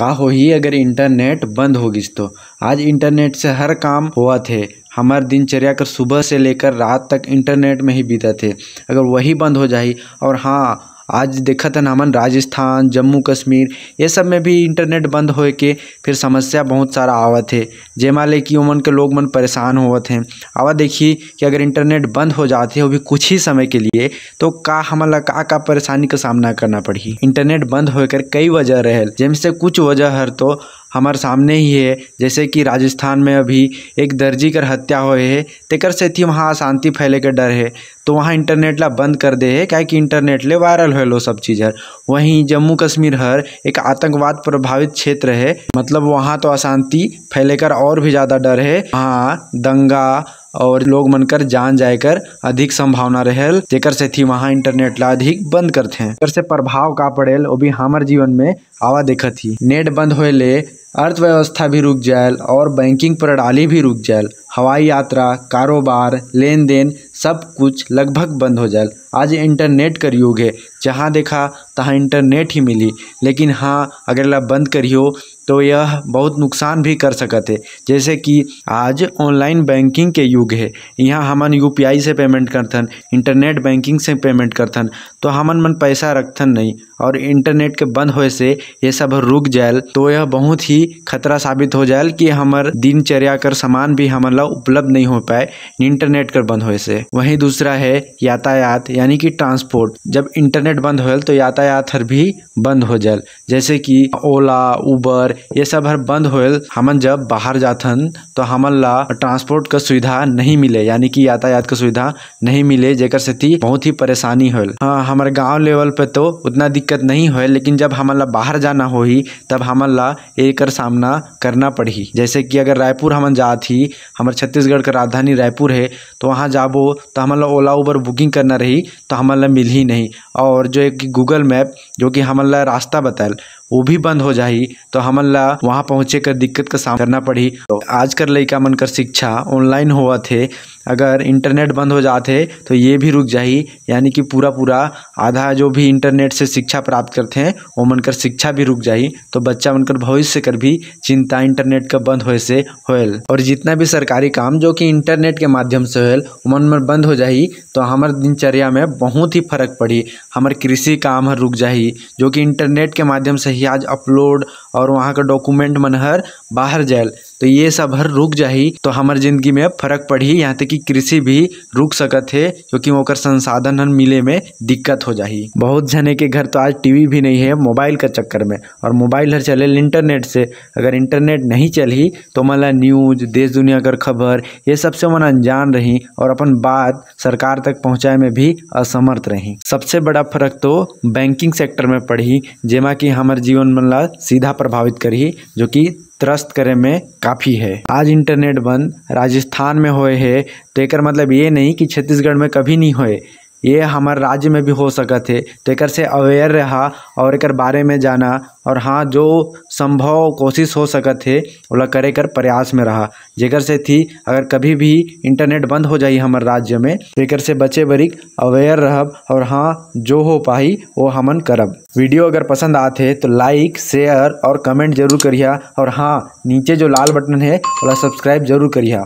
का ही अगर इंटरनेट बंद होगी तो आज इंटरनेट से हर काम हुआ थे हमार दिनचर्या कर सुबह से लेकर रात तक इंटरनेट में ही बीता थे अगर वही बंद हो जाए और हाँ आज देखा था नामन राजस्थान जम्मू कश्मीर ये सब में भी इंटरनेट बंद होए के फिर समस्या बहुत सारा आवत है जेमा ले कि उमन के लोग मन परेशान होवत हैं आवा देखिए कि अगर इंटरनेट बंद हो जाते हो भी कुछ ही समय के लिए तो का हमन का का परेशानी का सामना करना पड़ी इंटरनेट बंद होकर कई वजह रहे जिनसे कुछ वजह हर तो हमारे सामने ही है जैसे कि राजस्थान में अभी एक दर्जी कर हत्या हुई है तेकर से थी वहाँ अशांति फैले के डर है तो वहाँ इंटरनेट ला बंद कर दे है क्या कि इंटरनेट ले वायरल हो लो सब चीज़ हर वहीं जम्मू कश्मीर हर एक आतंकवाद प्रभावित क्षेत्र है मतलब वहाँ तो अशांति फैले कर और भी ज़्यादा डर है वहाँ दंगा और लोग मन कर जान जाए कर अधिक संभावना रहेल जेकर से थी वहाँ इंटरनेट ला अधिक बंद करथे एकर से प्रभाव का पड़ेल वो भी हमार जीवन में आवा देख थी नेट बंद हो ले अर्थव्यवस्था भी रुक जाए और बैंकिंग प्रणाली भी रुक जाए हवाई यात्रा कारोबार लेन देन सब कुछ लगभग बंद हो जाएल आज इंटरनेट कर युग है जहाँ देखा तहाँ इंटरनेट ही मिली लेकिन हाँ अगर ला बंद करियो तो यह बहुत नुकसान भी कर सकते है जैसे कि आज ऑनलाइन बैंकिंग के युग है यहाँ हमन यू से पेमेंट करथन इंटरनेट बैंकिंग से पेमेंट करथन तो हमन मन पैसा रखथन नहीं और इंटरनेट के बंद होए से ये सब रुक जाए तो यह बहुत ही खतरा साबित हो जाए कि हमार दिनचर्या कर सामान भी हमन ला उपलब्ध नहीं हो पाए इंटरनेट कर बंद होए से वहीं दूसरा है यातायात यानी कि ट्रांसपोर्ट जब इंटरनेट बंद होल तो यातायात हर भी बंद हो जाए जैसे कि ओला उबर ये सब हर बंद होल हमन जब बाहर जाथन तो हमन ला ट्रांसपोर्ट का सुविधा नहीं मिले यानी कि यातायात का सुविधा नहीं मिले जेकर सेती बहुत ही परेशानी होल हाँ हमारे गांव लेवल पे तो उतना दिक्कत नहीं हो लेकिन जब हमन बाहर जाना हो ही तब हमला ला एकर सामना करना पड़ी जैसे कि अगर रायपुर हम जाती हमारे छत्तीसगढ़ का राजधानी रायपुर है तो वहाँ जाबो तो हमन ओला उबर बुकिंग करना रही तो हमन ला मिल ही नहीं और जो एक गूगल मैप जो कि हमन रास्ता बताएल वो भी बंद हो जाही तो हमन ला वहाँ पहुँचे कर दिक्कत का सामना करना पड़ी तो आज कर लड़का मन कर शिक्षा ऑनलाइन हुआ थे अगर इंटरनेट बंद हो जाते तो ये भी रुक जाही यानी कि पूरा पूरा आधा जो भी इंटरनेट से शिक्षा प्राप्त करते हैं वो मन कर शिक्षा भी रुक जाही तो बच्चा मन कर भविष्य कर भी चिंता इंटरनेट का बंद होए से होयल और जितना भी सरकारी काम जो कि इंटरनेट के माध्यम से होएल वो मन मन बंद हो जाही तो हमार दिनचर्या में बहुत ही फर्क पड़ी हमार कृषि काम रुक जाही जो कि इंटरनेट के माध्यम से ही आज अपलोड और वहाँ का डॉक्यूमेंट मन हर बाहर जाए तो ये सब हर रुक जाए तो हमार जिंदगी में फर्क पड़ी यहाँ तक कि कृषि भी रुक सकत है क्योंकि ओकर संसाधन हन मिले में दिक्कत हो जाए बहुत जने के घर तो आज टीवी भी नहीं है मोबाइल के चक्कर में और मोबाइल हर चले इंटरनेट से अगर इंटरनेट नहीं चलही तो मला न्यूज देश दुनिया कर खबर ये सबसे मन अनजान रही और अपन बात सरकार तक पहुँचाए में भी असमर्थ रही सबसे बड़ा फर्क तो बैंकिंग सेक्टर में पड़ी जेमा की हमारे जीवन मन ला सीधा प्रभावित करी जो कि त्रस्त करे में काफ़ी है आज इंटरनेट बंद राजस्थान में होए है तो एक मतलब ये नहीं कि छत्तीसगढ़ में कभी नहीं होए ये हमारे राज्य में भी हो सकत तो एक से अवेयर रहा और एक बारे में जाना और हाँ जो संभव कोशिश हो सकत थे वो करे कर प्रयास में रहा जेकर थी अगर कभी भी इंटरनेट बंद हो जाए हमारे राज्य में तो एक से बचे बरिक अवेयर रहब और हाँ जो हो पाही वो हमन करब वीडियो अगर पसंद आते तो लाइक शेयर और कमेंट जरूर करिया और हाँ नीचे जो लाल बटन है ओला सब्सक्राइब जरूर करिया